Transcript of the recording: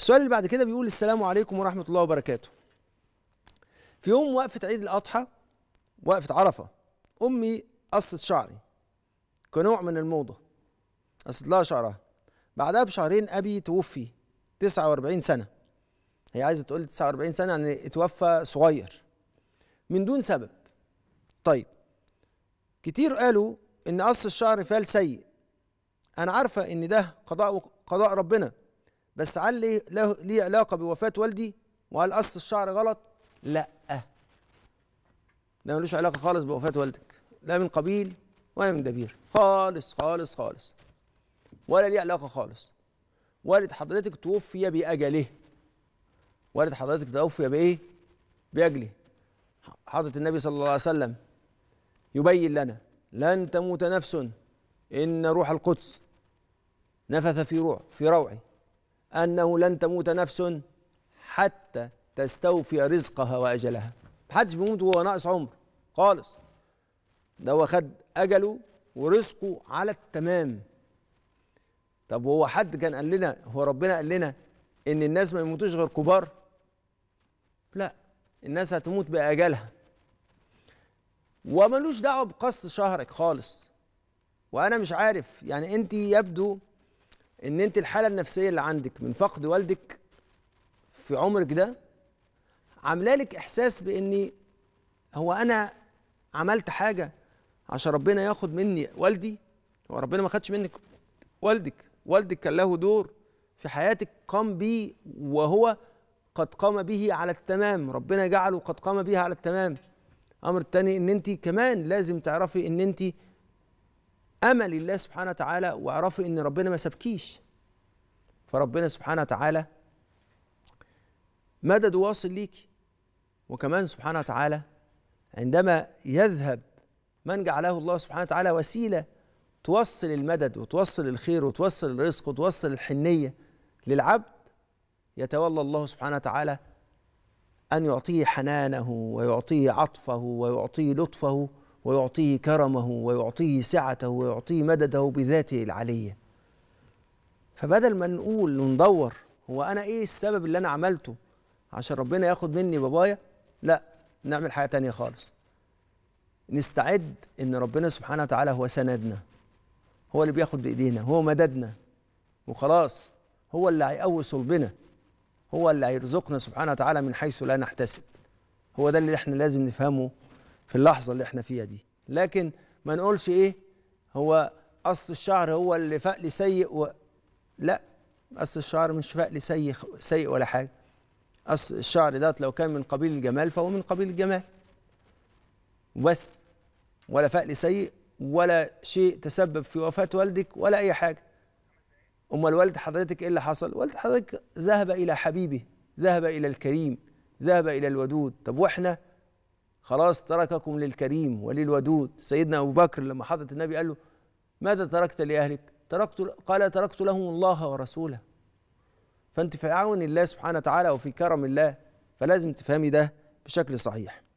السؤال اللي بعد كده بيقول السلام عليكم ورحمه الله وبركاته في يوم وقفه عيد الاضحى وقفه عرفه امي قصت شعري كنوع من الموضه قصت لها شعرها بعدها بشهرين ابي توفي 49 سنه هي عايزه تقول 49 سنه يعني اتوفى صغير من دون سبب طيب كتير قالوا ان قص الشعر فعل سيء انا عارفه ان ده قضاء قضاء ربنا بس هل له ليه علاقه بوفاه والدي وهل قص الشعر غلط لا ده ملوش علاقه خالص بوفاه والدك لا من قبيل ولا من دبير خالص خالص خالص ولا ليه علاقه خالص والد حضرتك توفي باجله والد حضرتك توفي بايه باجله حضره النبي صلى الله عليه وسلم يبين لنا لن تموت نفس ان روح القدس نفث في روح في روعي أنه لن تموت نفس حتى تستوفي رزقها وأجلها محدش بيموت وهو ناقص عمر خالص ده هو خد أجله ورزقه على التمام طب هو حد كان قال لنا هو ربنا قال لنا إن الناس ما يموتوش غير كبار لا الناس هتموت بأجلها وملوش دعوه بقص شهرك خالص وانا مش عارف يعني انت يبدو ان انت الحاله النفسيه اللي عندك من فقد والدك في عمرك ده عامله لك احساس باني هو انا عملت حاجه عشان ربنا ياخد مني والدي هو ربنا ما خدش منك والدك والدك كان له دور في حياتك قام به وهو قد قام به على التمام ربنا جعله قد قام به على التمام الامر الثاني ان انت كمان لازم تعرفي ان انت امل الله سبحانه وتعالى واعرفي ان ربنا ما سابكيش فربنا سبحانه وتعالى مدد واصل ليك وكمان سبحانه وتعالى عندما يذهب من جعله الله سبحانه وتعالى وسيله توصل المدد وتوصل الخير وتوصل الرزق وتوصل الحنيه للعبد يتولى الله سبحانه وتعالى ان يعطيه حنانه ويعطيه عطفه ويعطيه لطفه ويعطيه كرمه ويعطيه سعته ويعطيه مدده بذاته العليه فبدل ما نقول وندور هو انا ايه السبب اللي انا عملته عشان ربنا ياخد مني بابايا لا نعمل حاجه تانية خالص نستعد ان ربنا سبحانه وتعالى هو سندنا هو اللي بياخد بايدينا هو مددنا وخلاص هو اللي هيقوي صلبنا هو اللي هيرزقنا سبحانه وتعالى من حيث لا نحتسب هو ده اللي احنا لازم نفهمه في اللحظه اللي احنا فيها دي لكن ما نقولش ايه هو قص الشعر هو اللي فقلي سيء و... لا قص الشعر مش فقلي سيء سيء ولا حاجه قص الشعر ده لو كان من قبيل الجمال فهو من قبيل الجمال بس ولا فقل سيء ولا شيء تسبب في وفاة والدك ولا أي حاجة أمال والد حضرتك إيه اللي حصل؟ والد حضرتك ذهب إلى حبيبه ذهب إلى الكريم ذهب إلى الودود طب وإحنا خلاص ترككم للكريم وللودود سيدنا أبو بكر لما حضرت النبي قال له ماذا تركت لأهلك تركت قال تركت لهم الله ورسوله فأنت في عون الله سبحانه وتعالى وفي كرم الله فلازم تفهمي ده بشكل صحيح